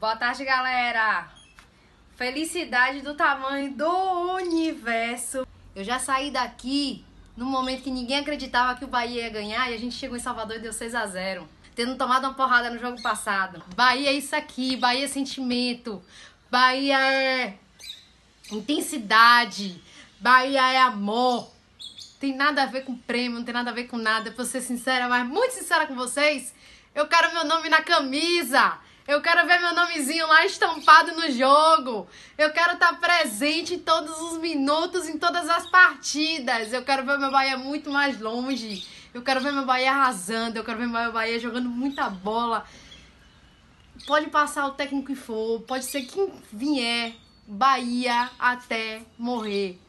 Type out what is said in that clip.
Boa tarde, galera! Felicidade do tamanho do universo! Eu já saí daqui no momento que ninguém acreditava que o Bahia ia ganhar e a gente chegou em Salvador e deu 6 a 0 tendo tomado uma porrada no jogo passado. Bahia é isso aqui, Bahia é sentimento, Bahia é intensidade, Bahia é amor. Tem nada a ver com prêmio, não tem nada a ver com nada, pra ser sincera, mas muito sincera com vocês, eu quero meu nome na camisa. Eu quero ver meu nomezinho lá estampado no jogo. Eu quero estar tá presente em todos os minutos, em todas as partidas. Eu quero ver meu Bahia muito mais longe. Eu quero ver meu Bahia arrasando. Eu quero ver meu Bahia jogando muita bola. Pode passar o técnico que for, pode ser quem vier. Bahia até morrer.